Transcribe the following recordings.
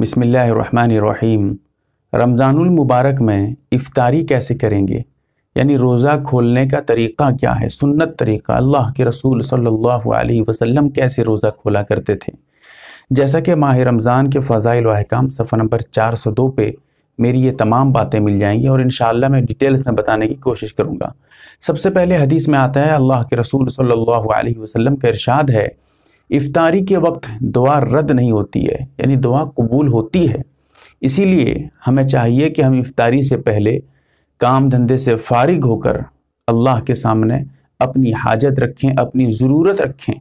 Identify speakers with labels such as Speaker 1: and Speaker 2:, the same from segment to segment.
Speaker 1: बिसमीम मुबारक में इफ़ारी कैसे करेंगे यानी रोज़ा खोलने का तरीक़ा क्या है सुन्नत तरीक़ा अल्लाह के रसूल सल्लल्लाहु अलैहि वसल्लम कैसे रोज़ा खोला करते थे जैसा कि माह रमज़ान के फ़ाइल वाहकाम सफ़र नंबर चार सौ दो पे मेरी ये तमाम बातें मिल जाएंगी और इन मैं डिटेल्स में बताने की कोशिश करूँगा सबसे पहले हदीस में आता है अल्लाह के रसूल सल्ला वसम का इरशाद है इफ्तारी के वक्त दुआ रद्द नहीं होती है यानी दुआ कबूल होती है इसीलिए हमें चाहिए कि हम इफ्तारी से पहले काम धंधे से फारिग होकर अल्लाह के सामने अपनी हाजत रखें अपनी ज़रूरत रखें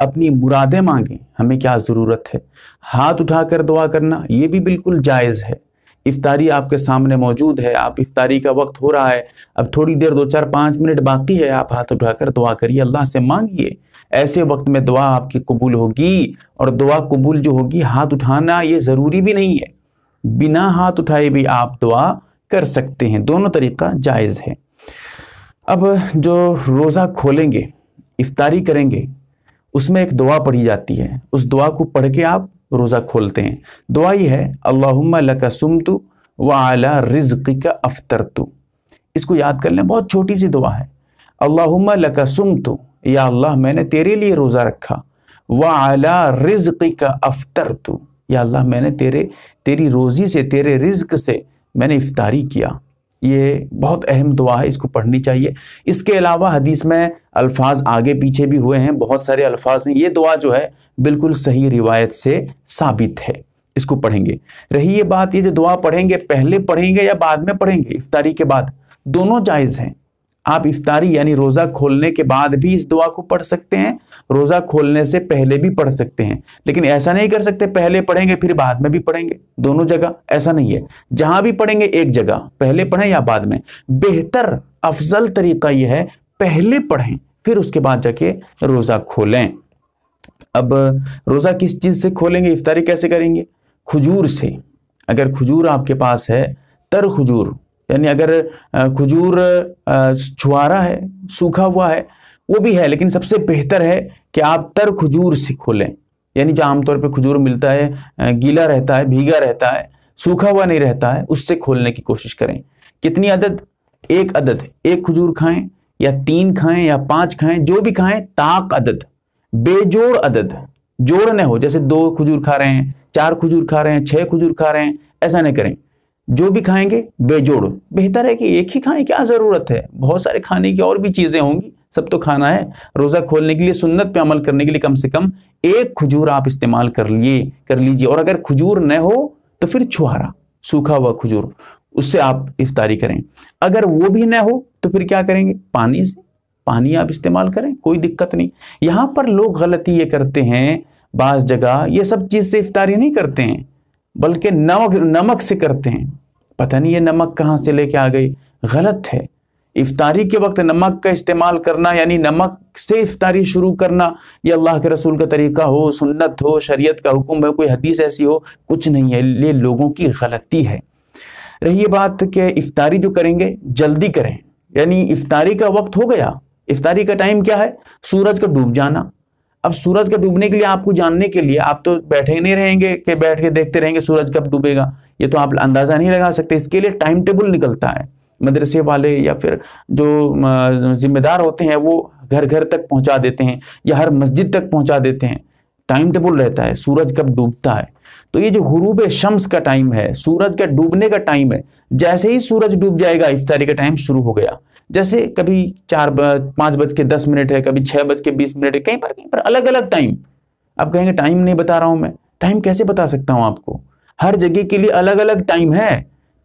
Speaker 1: अपनी मुरादें मांगें हमें क्या ज़रूरत है हाथ उठाकर दुआ करना ये भी बिल्कुल जायज़ है इफ्तारी आपके सामने मौजूद है आप इफ्तारी का वक्त हो रहा है अब थोड़ी देर दो चार पाँच मिनट बाकी है आप हाथ उठाकर दुआ करिए अल्लाह से मांगिए ऐसे वक्त में दुआ आपकी कबूल होगी और दुआ कबूल जो होगी हाथ उठाना ये ज़रूरी भी नहीं है बिना हाथ उठाए भी आप दुआ कर सकते हैं दोनों तरीका जायज़ है अब जो रोज़ा खोलेंगे इफ्तारी करेंगे उसमें एक दुआ पढ़ी जाती है उस दुआ को पढ़ के आप रोज़ा खोलते हैं दुआ ये है अल्लाहुम्मा लका सुमतु व आला रिज्की का अफ्तर तो इसको याद कर लें बहुत छोटी सी दुआ है अल्लाहुम्मा लका सुमतु या अल्लाह मैंने तेरे लिए रोज़ा रखा व आला रिज्क का अफ्तर तू या अल्लाह मैंने तेरे तेरी रोज़ी से तेरे रिज्क से मैंने इफ्तारी किया ये बहुत अहम दुआ है इसको पढ़नी चाहिए इसके अलावा हदीस में अल्फाज आगे पीछे भी हुए हैं बहुत सारे अल्फाज हैं ये दुआ जो है बिल्कुल सही रिवायत से साबित है इसको पढ़ेंगे रही ये बात ये जो दुआ पढ़ेंगे पहले पढ़ेंगे या बाद में पढ़ेंगे इफ्तारी के बाद दोनों जायज़ हैं आप इफ्तारी यानी रोज़ा खोलने के बाद भी इस दुआ को पढ़ सकते हैं रोज़ा खोलने से पहले भी पढ़ सकते हैं लेकिन ऐसा नहीं कर सकते पहले पढ़ेंगे फिर बाद में भी पढ़ेंगे दोनों जगह ऐसा नहीं है जहां भी पढ़ेंगे एक जगह पहले पढ़ें या बाद में बेहतर अफजल तरीका यह है पहले पढ़ें फिर उसके बाद जाके रोज़ा खोलें अब रोज़ा किस चीज़ से खोलेंगे इफ्तारी कैसे करेंगे खजूर से अगर खजूर आपके पास है तर खजूर यानी अगर खजूर छुआरा है सूखा हुआ है वो भी है लेकिन सबसे बेहतर है कि आप तर खजूर से खोलें यानी जो आमतौर पर खजूर मिलता है गीला रहता है भीगा रहता है सूखा हुआ नहीं रहता है उससे खोलने की कोशिश करें कितनी अदद एक अदद एक खजूर खाएं या तीन खाएं या पांच खाएं जो भी खाएं ताक अदद बेजोड़ अदद जोड़ न हो जैसे दो खजूर खा रहे हैं चार खजूर खा रहे हैं छह खजूर खा रहे हैं ऐसा नहीं करें जो भी खाएंगे बेजोड़ बेहतर है कि एक ही खाएं क्या ज़रूरत है बहुत सारे खाने की और भी चीज़ें होंगी सब तो खाना है रोज़ा खोलने के लिए सुन्नत पे अमल करने के लिए कम से कम एक खजूर आप इस्तेमाल कर लिए कर लीजिए और अगर खजूर न हो तो फिर छुहारा सूखा हुआ खजूर उससे आप इफ्तारी करें अगर वो भी न हो तो फिर क्या करेंगे पानी से पानी आप इस्तेमाल करें कोई दिक्कत नहीं यहां पर लोग गलती ये करते हैं बाज़ जगह ये सब चीज़ से इफ्तारी नहीं करते हैं बल्कि नमक नमक से करते हैं पता नहीं ये नमक कहाँ से लेके आ गई गलत है इफ्तारी के वक्त नमक का इस्तेमाल करना यानी नमक से इफ्तारी शुरू करना ये अल्लाह के रसूल का तरीका हो सुन्नत हो शरीयत का हुक्म है कोई हदीस ऐसी हो कुछ नहीं है ये लोगों की गलती है रही बात कि इफ्तारी जो करेंगे जल्दी करें यानी इफ्तारी का वक्त हो गया इफ्तारी का टाइम क्या है सूरज का डूब जाना अब सूरज का डूबने के लिए आपको जानने के लिए आप तो बैठे ही नहीं रहेंगे कि बैठ के देखते रहेंगे सूरज कब डूबेगा ये तो आप अंदाज़ा नहीं लगा सकते इसके लिए टाइम टेबल निकलता है मदरसे वाले या फिर जो जिम्मेदार होते हैं वो घर घर तक पहुंचा देते हैं या हर मस्जिद तक पहुंचा देते हैं टाइम टेबल रहता है सूरज कब डूबता है तो ये जो गुरूब शम्स का टाइम है सूरज का डूबने का टाइम है जैसे ही सूरज डूब जाएगा इफ्तारी का टाइम शुरू हो गया जैसे कभी चार पाँच बज के दस मिनट है कभी छः बज के बीस मिनट है कहीं पर कहीं पर अलग अलग टाइम अब कहेंगे टाइम नहीं बता रहा हूँ मैं टाइम कैसे बता सकता हूँ आपको हर जगह के लिए अलग अलग टाइम है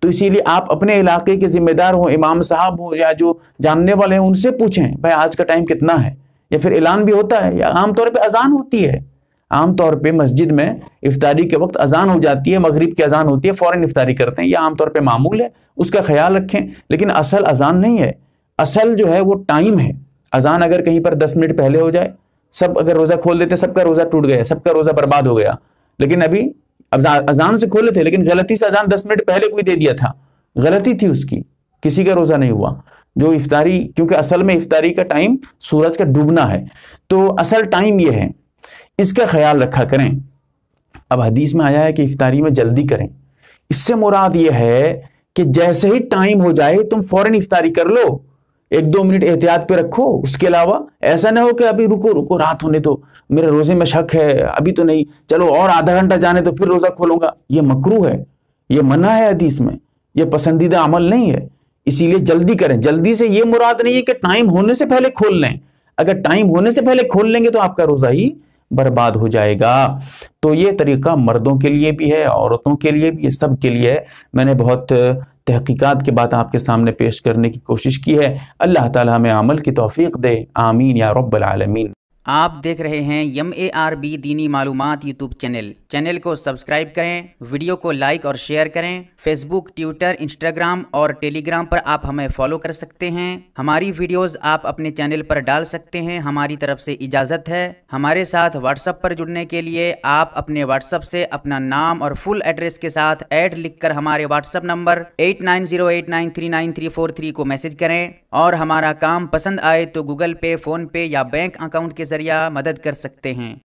Speaker 1: तो इसीलिए आप अपने इलाके के जिम्मेदार हो इमाम साहब हो या जो जानने वाले हैं उनसे पूछें भाई आज का टाइम कितना है या फिर ऐलान भी होता है या आमतौर पर अजान होती है आमतौर पे मस्जिद में इफ्तारी के वक्त अजान हो जाती है मगरिब की अजान होती है फ़ौरन इफ्तारी करते हैं यह आमतौर पे मामूल है उसका ख्याल रखें लेकिन असल अजान नहीं है असल जो है वो टाइम है अजान अगर कहीं पर दस मिनट पहले हो जाए सब अगर रोज़ा खोल देते सबका रोज़ा टूट गया सबका रोज़ा बर्बाद हो गया लेकिन अभी अजान से खोले थे लेकिन गलती से अजान दस मिनट पहले कोई दे दिया था गलती थी उसकी किसी का रोज़ा नहीं हुआ जो इफ्तारी क्योंकि असल में इफ्तारी का टाइम सूरज का डूबना है तो असल टाइम यह है इसका ख्याल रखा करें अब हदीस में आया है कि इफ्तारी में जल्दी करें इससे मुराद यह है कि जैसे ही टाइम हो जाए तुम फौरन इफ्तारी कर लो एक दो मिनट एहतियात पे रखो उसके अलावा ऐसा ना हो कि अभी रुको रुको रात होने तो मेरे रोजे में शक है अभी तो नहीं चलो और आधा घंटा जाने तो फिर रोजा खोलूंगा ये मकरू है ये मना है हदीस में ये पसंदीदा अमल नहीं है इसीलिए जल्दी करें जल्दी से ये मुराद नहीं है कि टाइम होने से पहले खोल लें अगर टाइम होने से पहले खोल लेंगे तो आपका रोजा ही बर्बाद हो जाएगा तो ये तरीका मर्दों के लिए भी है औरतों के लिए भी है सब के लिए है मैंने बहुत तहकीकात के बाद आपके सामने पेश करने की कोशिश की है अल्लाह ताला हमें अमल की तोफ़ी दे आमीन या रब्बल आलमीन आप देख रहे हैं यम ए आर बी दीनी मालूमात यूट्यूब चैनल चैनल को सब्सक्राइब करें वीडियो को लाइक और शेयर करें फेसबुक ट्विटर इंस्टाग्राम और टेलीग्राम पर आप हमें फॉलो कर सकते हैं हमारी वीडियोस आप अपने चैनल पर डाल सकते हैं हमारी तरफ से इजाज़त है हमारे साथ व्हाट्सएप पर जुड़ने के लिए आप अपने व्हाट्सएप से अपना नाम और फुल एड्रेस के साथ ऐड लिख हमारे व्हाट्सएप नंबर एट को मैसेज करें और हमारा काम पसंद आए तो गूगल पे फ़ोन पे या बैंक अकाउंट के जरिए मदद कर सकते हैं